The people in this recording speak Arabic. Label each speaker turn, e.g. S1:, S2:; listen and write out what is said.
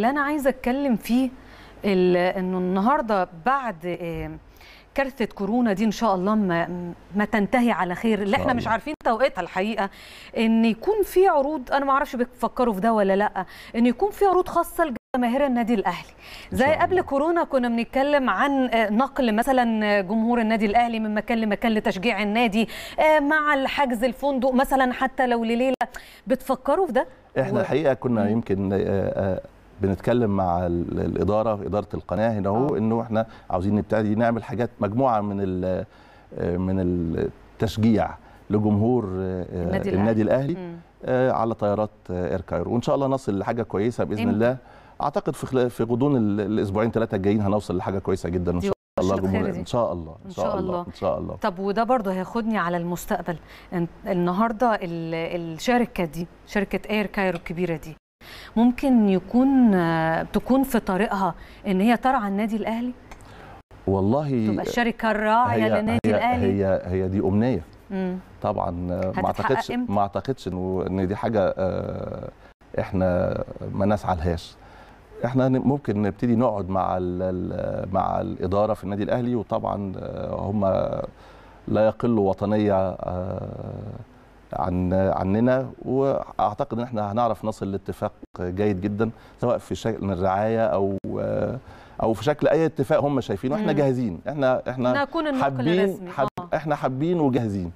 S1: اللي انا عايزه اتكلم فيه انه النهارده بعد آه، كارثه كورونا دي ان شاء الله ما, ما تنتهي على خير اللي احنا مش عارفين توقيتها الحقيقه ان يكون في عروض انا ما اعرفش بيفكروا في ده ولا لا ان يكون في عروض خاصه لجماهير النادي الاهلي زي قبل كورونا كنا بنتكلم عن آه، نقل مثلا آه، جمهور النادي الاهلي من مكان لمكان لتشجيع النادي مع الحجز الفندق مثلا حتى لو لليله بتفكروا في ده
S2: احنا الحقيقه كنا يمكن بنتكلم مع الاداره اداره القناه هنا اهو آه. انه احنا عاوزين نبتدي نعمل حاجات مجموعه من آه، من التشجيع لجمهور النادي, آه، النادي الاهلي, الأهلي على طيارات اير كايرو وان شاء الله نصل لحاجه كويسه باذن إمت. الله اعتقد في في غضون الاسبوعين ثلاثه الجايين هنوصل لحاجه كويسه جدا ان شاء الله الله جمهور ان شاء الله ان شاء الله ان شاء الله طب
S1: وده برضه هياخدني على المستقبل النهارده الشركه دي شركه اير كايرو الكبيره دي ممكن يكون تكون في طريقها ان هي ترعى النادي الاهلي
S2: والله تبقى الشركه
S1: الراعيه للنادي هي الاهلي
S2: هي هي دي امنيه مم. طبعا آه، ما اعتقدش ما اعتقدش ان دي حاجه آه، احنا ما نسعى لهاش احنا ممكن نبتدي نقعد مع مع الاداره في النادي الاهلي وطبعا آه، هم لا يقلوا وطنيه عن عننا واعتقد ان احنا هنعرف نصل لاتفاق جيد جدا سواء في شكل الرعايه او او في شكل اي اتفاق هم شايفينه احنا جاهزين احنا احنا حابين حب آه. احنا حابين وجاهزين